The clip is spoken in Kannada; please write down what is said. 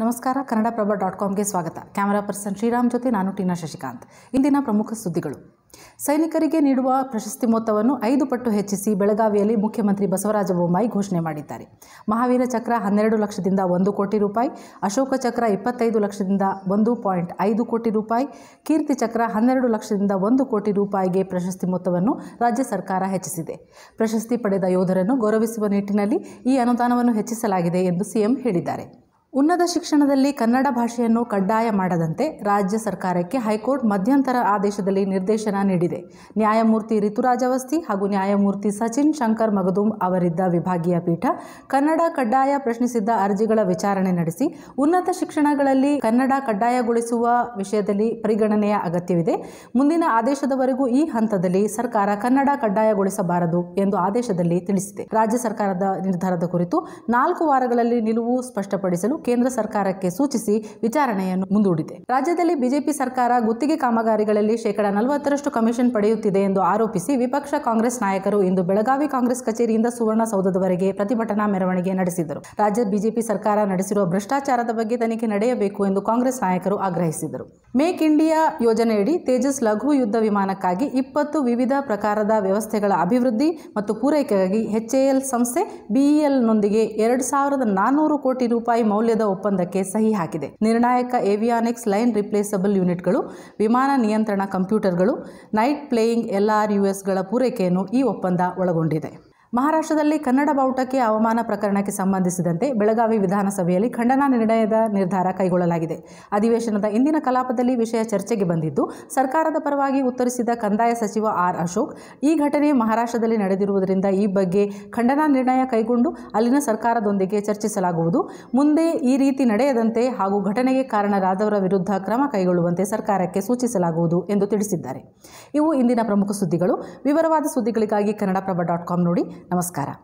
ನಮಸ್ಕಾರ ಕನ್ನಡಪ್ರಭ ಡಾಟ್ ಕಾಮ್ಗೆ ಸ್ವಾಗತ ಕ್ಯಾಮರಾ ಪರ್ಸನ್ ಶ್ರೀರಾಮ್ ಜೊತೆ ನಾನು ಟೀನಾ ಶಶಿಕಾಂತ್ ಇಂದಿನ ಪ್ರಮುಖ ಸುದ್ದಿಗಳು ಸೈನಿಕರಿಗೆ ನೀಡುವ ಪ್ರಶಸ್ತಿ ಮೊತ್ತವನ್ನು ಐದು ಪಟ್ಟು ಹೆಚ್ಚಿಸಿ ಬೆಳಗಾವಿಯಲ್ಲಿ ಮುಖ್ಯಮಂತ್ರಿ ಬಸವರಾಜ ಬೊಮ್ಮಾಯಿ ಘೋಷಣೆ ಮಾಡಿದ್ದಾರೆ ಮಹಾವೀರ ಚಕ್ರ ಹನ್ನೆರಡು ಲಕ್ಷದಿಂದ ಒಂದು ಕೋಟಿ ರೂಪಾಯಿ ಅಶೋಕ ಚಕ್ರ ಇಪ್ಪತ್ತೈದು ಲಕ್ಷದಿಂದ ಒಂದು ಪಾಯಿಂಟ್ ಐದು ಕೋಟಿ ರೂಪಾಯಿ ಕೀರ್ತಿ ಚಕ್ರ ಹನ್ನೆರಡು ಲಕ್ಷದಿಂದ ಒಂದು ಕೋಟಿ ರೂಪಾಯಿಗೆ ಪ್ರಶಸ್ತಿ ಮೊತ್ತವನ್ನು ರಾಜ್ಯ ಸರ್ಕಾರ ಹೆಚ್ಚಿಸಿದೆ ಪ್ರಶಸ್ತಿ ಪಡೆದ ಯೋಧರನ್ನು ಗೌರವಿಸುವ ನಿಟ್ಟಿನಲ್ಲಿ ಈ ಅನುದಾನವನ್ನು ಹೆಚ್ಚಿಸಲಾಗಿದೆ ಎಂದು ಸಿಎಂ ಹೇಳಿದ್ದಾರೆ ಉನ್ನತ ಶಿಕ್ಷಣದಲ್ಲಿ ಕನ್ನಡ ಭಾಷೆಯನ್ನು ಕಡ್ಡಾಯ ಮಾಡದಂತೆ ರಾಜ್ಯ ಸರ್ಕಾರಕ್ಕೆ ಹೈಕೋರ್ಟ್ ಮಧ್ಯಂತರ ಆದೇಶದಲ್ಲಿ ನಿರ್ದೇಶನ ನೀಡಿದೆ ನ್ಯಾಯಮೂರ್ತಿ ಋತುರಾಜ್ ಅವಸ್ಥಿ ಹಾಗೂ ನ್ಯಾಯಮೂರ್ತಿ ಸಚಿನ್ ಶಂಕರ್ ಮಗದುಂ ಅವರಿದ್ದ ವಿಭಾಗೀಯ ಪೀಠ ಕನ್ನಡ ಕಡ್ಡಾಯ ಪ್ರಶ್ನಿಸಿದ್ದ ಅರ್ಜಿಗಳ ವಿಚಾರಣೆ ನಡೆಸಿ ಉನ್ನತ ಶಿಕ್ಷಣಗಳಲ್ಲಿ ಕನ್ನಡ ಕಡ್ಡಾಯಗೊಳಿಸುವ ವಿಷಯದಲ್ಲಿ ಪರಿಗಣನೆಯ ಅಗತ್ಯವಿದೆ ಮುಂದಿನ ಆದೇಶದವರೆಗೂ ಈ ಹಂತದಲ್ಲಿ ಸರ್ಕಾರ ಕನ್ನಡ ಕಡ್ಡಾಯಗೊಳಿಸಬಾರದು ಎಂದು ಆದೇಶದಲ್ಲಿ ತಿಳಿಸಿದೆ ರಾಜ್ಯ ಸರ್ಕಾರದ ನಿರ್ಧಾರದ ಕುರಿತು ನಾಲ್ಕು ವಾರಗಳಲ್ಲಿ ನಿಲುವು ಸ್ಪಷ್ಟಪಡಿಸಲು ಕೇಂದ್ರ ಸರ್ಕಾರಕ್ಕೆ ಸೂಚಿಸಿ ವಿಚಾರಣೆಯನ್ನು ಮುಂದೂಡಿದೆ ರಾಜ್ಯದಲ್ಲಿ ಬಿಜೆಪಿ ಸರ್ಕಾರ ಗುತ್ತಿಗೆ ಕಾಮಗಾರಿಗಳಲ್ಲಿ ಶೇಕಡಾ ನಲವತ್ತರಷ್ಟು ಕಮಿಷನ್ ಪಡೆಯುತ್ತಿದೆ ಎಂದು ಆರೋಪಿಸಿ ವಿಪಕ್ಷ ಕಾಂಗ್ರೆಸ್ ನಾಯಕರು ಇಂದು ಬೆಳಗಾವಿ ಕಾಂಗ್ರೆಸ್ ಕಚೇರಿಯಿಂದ ಸುವರ್ಣಸೌಧದವರೆಗೆ ಪ್ರತಿಭಟನಾ ಮೆರವಣಿಗೆ ನಡೆಸಿದರು ರಾಜ್ಯ ಬಿಜೆಪಿ ಸರ್ಕಾರ ನಡೆಸಿರುವ ಭ್ರಷ್ಟಾಚಾರದ ಬಗ್ಗೆ ತನಿಖೆ ನಡೆಯಬೇಕು ಎಂದು ಕಾಂಗ್ರೆಸ್ ನಾಯಕರು ಆಗ್ರಹಿಸಿದರು ಮೇಕ್ ಇಂಡಿಯಾ ಯೋಜನೆಯಡಿ ತೇಜಸ್ ಲಘು ಯುದ್ಧ ವಿಮಾನಕ್ಕಾಗಿ ಇಪ್ಪತ್ತು ವಿವಿಧ ಪ್ರಕಾರದ ವ್ಯವಸ್ಥೆಗಳ ಅಭಿವೃದ್ಧಿ ಮತ್ತು ಪೂರೈಕೆಗಾಗಿ ಎಚ್ಎಎಲ್ ಸಂಸ್ಥೆ ಬಿಇಎಲ್ನೊಂದಿಗೆ ಎರಡು ಸಾವಿರದ ನಾನೂರು ಕೋಟಿ ರೂಪಾಯಿ ಮೌಲ್ಯದ ಒಪ್ಪಂದಕ್ಕೆ ಸಹಿ ಹಾಕಿದೆ ನಿರ್ಣಾಯಕ ಏವಿಯಾನಿಕ್ಸ್ ಲೈನ್ ರಿಪ್ಲೇಸಬಲ್ ಯೂನಿಟ್ಗಳು ವಿಮಾನ ನಿಯಂತ್ರಣ ಕಂಪ್ಯೂಟರ್ಗಳು ನೈಟ್ ಪ್ಲೇಯಿಂಗ್ ಗಳ ಪೂರೈಕೆಯನ್ನು ಈ ಒಪ್ಪಂದ ಒಳಗೊಂಡಿದೆ ಮಹಾರಾಷ್ಟ್ರದಲ್ಲಿ ಕನ್ನಡ ಬಾವುಟಕ್ಕೆ ಅವಮಾನ ಪ್ರಕರಣಕ್ಕೆ ಸಂಬಂಧಿಸಿದಂತೆ ಬೆಳಗಾವಿ ವಿಧಾನಸಭೆಯಲ್ಲಿ ಖಂಡನಾ ನಿರ್ಣಯದ ನಿರ್ಧಾರ ಕೈಗೊಳ್ಳಲಾಗಿದೆ ಅಧಿವೇಶನದ ಇಂದಿನ ಕಲಾಪದಲ್ಲಿ ವಿಷಯ ಚರ್ಚೆಗೆ ಬಂದಿದ್ದು ಸರ್ಕಾರದ ಪರವಾಗಿ ಉತ್ತರಿಸಿದ ಕಂದಾಯ ಸಚಿವ ಆರ್ ಅಶೋಕ್ ಈ ಘಟನೆ ಮಹಾರಾಷ್ಟ್ರದಲ್ಲಿ ನಡೆದಿರುವುದರಿಂದ ಈ ಬಗ್ಗೆ ಖಂಡನಾ ನಿರ್ಣಯ ಕೈಗೊಂಡು ಅಲ್ಲಿನ ಸರ್ಕಾರದೊಂದಿಗೆ ಚರ್ಚಿಸಲಾಗುವುದು ಮುಂದೆ ಈ ರೀತಿ ನಡೆಯದಂತೆ ಹಾಗೂ ಘಟನೆಗೆ ಕಾರಣರಾದವರ ವಿರುದ್ಧ ಕ್ರಮ ಕೈಗೊಳ್ಳುವಂತೆ ಸರ್ಕಾರಕ್ಕೆ ಸೂಚಿಸಲಾಗುವುದು ಎಂದು ತಿಳಿಸಿದ್ದಾರೆ ಇವು ಇಂದಿನ ಪ್ರಮುಖ ಸುದ್ದಿಗಳು ವಿವರವಾದ ಸುದ್ದಿಗಳಿಗಾಗಿ ಕನ್ನಡಪ್ರಭ ಡಾಟ್ ಕಾಮ್ ನೋಡಿ ನಮಸ್ಕಾರ